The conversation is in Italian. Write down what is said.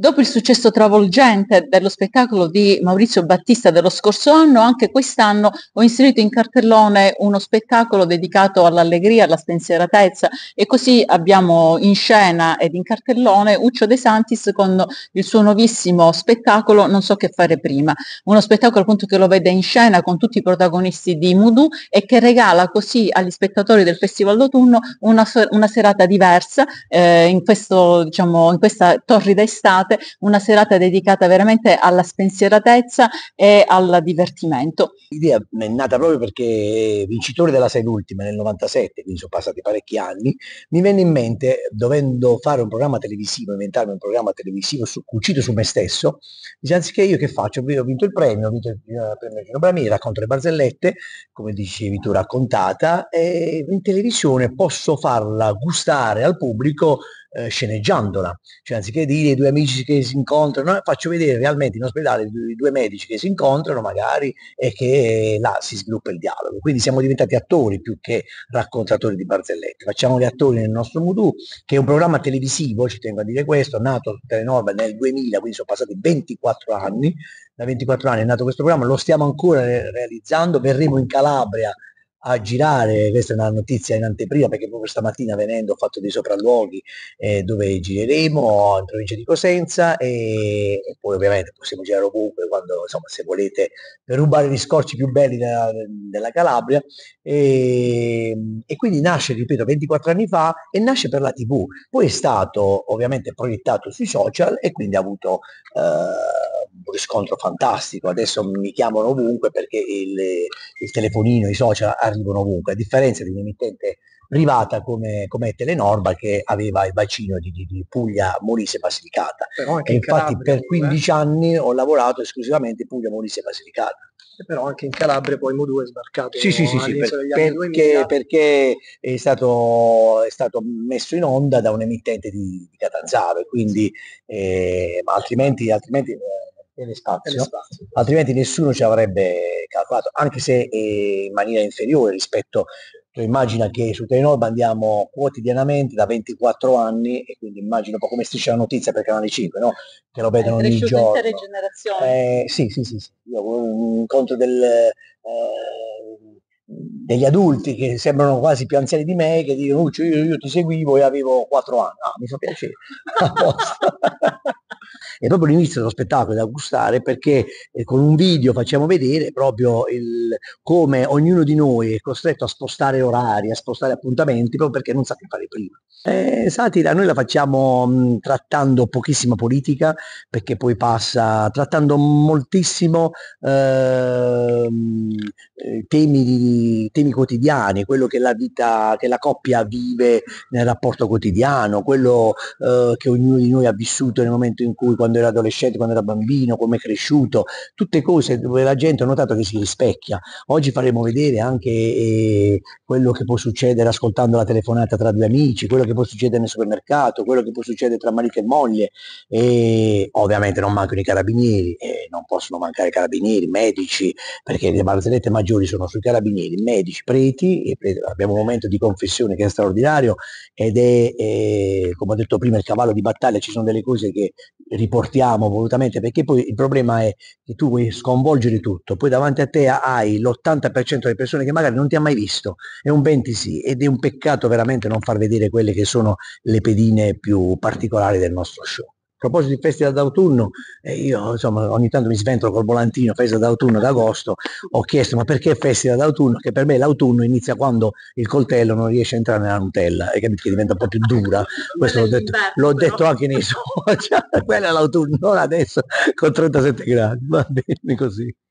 Dopo il successo travolgente dello spettacolo di Maurizio Battista dello scorso anno, anche quest'anno ho inserito in cartellone uno spettacolo dedicato all'allegria, alla spensieratezza e così abbiamo in scena ed in cartellone Uccio De Santis con il suo nuovissimo spettacolo Non so che fare prima, uno spettacolo appunto che lo vede in scena con tutti i protagonisti di Mudu e che regala così agli spettatori del Festival d'autunno una, una serata diversa eh, in, questo, diciamo, in questa torrida estate serate, una serata dedicata veramente alla spensieratezza e al divertimento. L'idea è nata proprio perché eh, vincitore della sei Ultima nel 97, quindi sono passati parecchi anni, mi venne in mente, dovendo fare un programma televisivo, inventarmi un programma televisivo su, cucito su me stesso, dice anziché io che faccio, ho vinto il premio, ho vinto il eh, premio Gino Bramini, racconto le barzellette, come dicevi tu raccontata, e in televisione posso farla gustare al pubblico eh, sceneggiandola, cioè anziché dire i due amici che si incontrano, eh, faccio vedere realmente in ospedale i due medici che si incontrano magari e che là si sviluppa il dialogo. Quindi siamo diventati attori più che raccontatori di barzellette, facciamo gli attori nel nostro Mutu, che è un programma televisivo, ci tengo a dire questo, nato su nel 2000, quindi sono passati 24 anni, da 24 anni è nato questo programma, lo stiamo ancora realizzando, verremo in Calabria a girare, questa è una notizia in anteprima perché proprio stamattina venendo ho fatto dei sopralluoghi eh, dove gireremo in provincia di Cosenza e, e, poi ovviamente possiamo girare ovunque quando insomma se volete rubare gli scorci più belli della, della Calabria e, ehm, e, quindi nasce, ripeto, 24 anni fa e nasce per la tv, poi è stato ovviamente proiettato sui social e quindi ha avuto eh, un riscontro fantastico. Adesso mi chiamano ovunque perché il, il telefonino, i social arrivano ovunque, a differenza di un'emittente privata come, come Telenorba che aveva il bacino di, di Puglia, Molise, Basilicata. E infatti Calabria, per 15 eh? anni ho lavorato esclusivamente in Puglia, Molise, Basilicata però anche in Calabria poi Modu è sbarcato sì, sì, sì, sì per, perché, perché, è, stato, è stato messo in onda da un emittente di, di Catanzaro quindi eh, altrimenti, altrimenti eh, e l'espazio, e altrimenti nessuno ci avrebbe calcolato, anche se eh, in maniera inferiore rispetto, tu immagina che su Telenor andiamo quotidianamente da 24 anni e quindi immagino un po' come strisce la notizia per Canale 5, no? che lo vedono ogni giorno. Eh, sì, sì, sì, sì, io un incontro del... Eh, degli adulti che sembrano quasi più anziani di me che dicono Lucio io, io ti seguivo e avevo quattro anni ah, mi fa piacere è proprio l'inizio dello spettacolo da gustare perché eh, con un video facciamo vedere proprio il, come ognuno di noi è costretto a spostare orari, a spostare appuntamenti proprio perché non sa che fare prima. Eh, satira noi la facciamo mh, mm, trattando pochissima politica perché poi passa trattando moltissimo ehm, eh, temi, di, temi, quotidiani, quello che la vita, che la coppia vive nel rapporto quotidiano, quello eh, che ognuno di noi ha vissuto nel momento in cui cui quando era adolescente, quando era bambino, come è cresciuto, tutte cose dove la gente ha notato che si rispecchia. Oggi faremo vedere anche eh, quello che può succedere ascoltando la telefonata tra due amici, quello che può succedere nel supermercato, quello che può succedere tra marito e moglie e ovviamente non mancano i carabinieri. Eh, non possono mancare carabinieri, medici, perché le barzellette maggiori sono sui carabinieri, medici, preti, preti abbiamo un momento di confessione che è straordinario ed è, è, come ho detto prima, il cavallo di battaglia, ci sono delle cose che riportiamo volutamente perché poi il problema è che tu vuoi sconvolgere tutto, poi davanti a te hai l'80% delle persone che magari non ti ha mai visto è un 20 sì ed è un peccato veramente non far vedere quelle che sono le pedine più particolari del nostro show a proposito di festival d'autunno, eh, io insomma ogni tanto mi sventolo col volantino festival d'autunno d'agosto, ho chiesto ma perché festival d'autunno? Che per me l'autunno inizia quando il coltello non riesce a entrare nella Nutella e che diventa un po' più dura, questo l'ho detto, l'ho detto anche nei social, quello è l'autunno, non adesso con 37 gradi, va bene così.